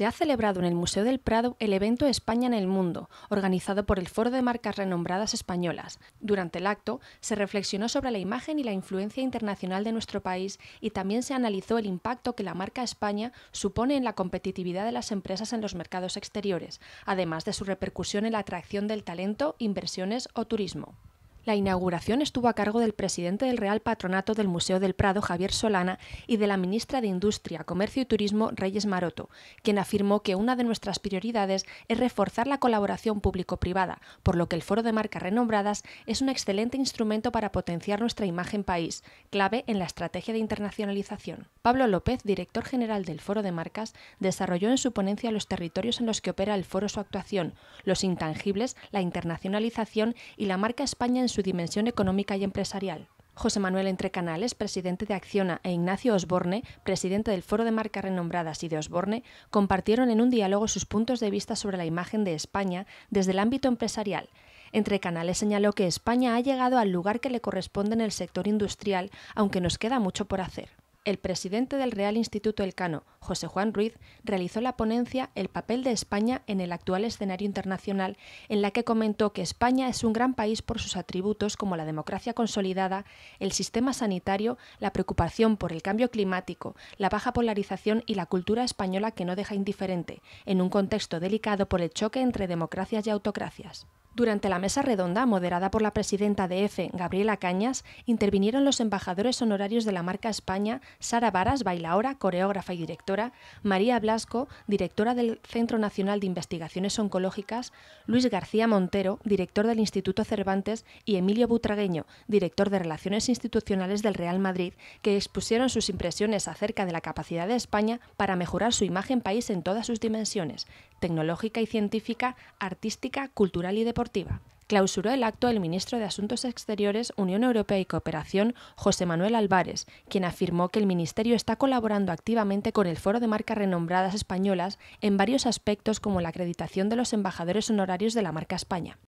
se ha celebrado en el Museo del Prado el evento España en el Mundo, organizado por el Foro de Marcas Renombradas Españolas. Durante el acto se reflexionó sobre la imagen y la influencia internacional de nuestro país y también se analizó el impacto que la marca España supone en la competitividad de las empresas en los mercados exteriores, además de su repercusión en la atracción del talento, inversiones o turismo. La inauguración estuvo a cargo del presidente del Real Patronato del Museo del Prado, Javier Solana, y de la ministra de Industria, Comercio y Turismo, Reyes Maroto, quien afirmó que una de nuestras prioridades es reforzar la colaboración público-privada, por lo que el Foro de Marcas Renombradas es un excelente instrumento para potenciar nuestra imagen país, clave en la estrategia de internacionalización. Pablo López, director general del Foro de Marcas, desarrolló en su ponencia los territorios en los que opera el foro su actuación, los intangibles, la internacionalización y la marca España en su dimensión económica y empresarial. José Manuel Entrecanales, presidente de Acciona, e Ignacio Osborne, presidente del Foro de Marcas Renombradas y de Osborne, compartieron en un diálogo sus puntos de vista sobre la imagen de España desde el ámbito empresarial. Entrecanales señaló que España ha llegado al lugar que le corresponde en el sector industrial, aunque nos queda mucho por hacer el presidente del Real Instituto Elcano, José Juan Ruiz, realizó la ponencia El papel de España en el actual escenario internacional, en la que comentó que España es un gran país por sus atributos como la democracia consolidada, el sistema sanitario, la preocupación por el cambio climático, la baja polarización y la cultura española que no deja indiferente, en un contexto delicado por el choque entre democracias y autocracias. Durante la mesa redonda, moderada por la presidenta de EFE, Gabriela Cañas, intervinieron los embajadores honorarios de la marca España, Sara Varas, bailaora, coreógrafa y directora, María Blasco, directora del Centro Nacional de Investigaciones Oncológicas, Luis García Montero, director del Instituto Cervantes, y Emilio Butragueño, director de Relaciones Institucionales del Real Madrid, que expusieron sus impresiones acerca de la capacidad de España para mejorar su imagen país en todas sus dimensiones, tecnológica y científica, artística, cultural y deportiva Clausuró el acto el ministro de Asuntos Exteriores, Unión Europea y Cooperación, José Manuel Álvarez, quien afirmó que el ministerio está colaborando activamente con el Foro de Marcas Renombradas Españolas en varios aspectos como la acreditación de los embajadores honorarios de la marca España.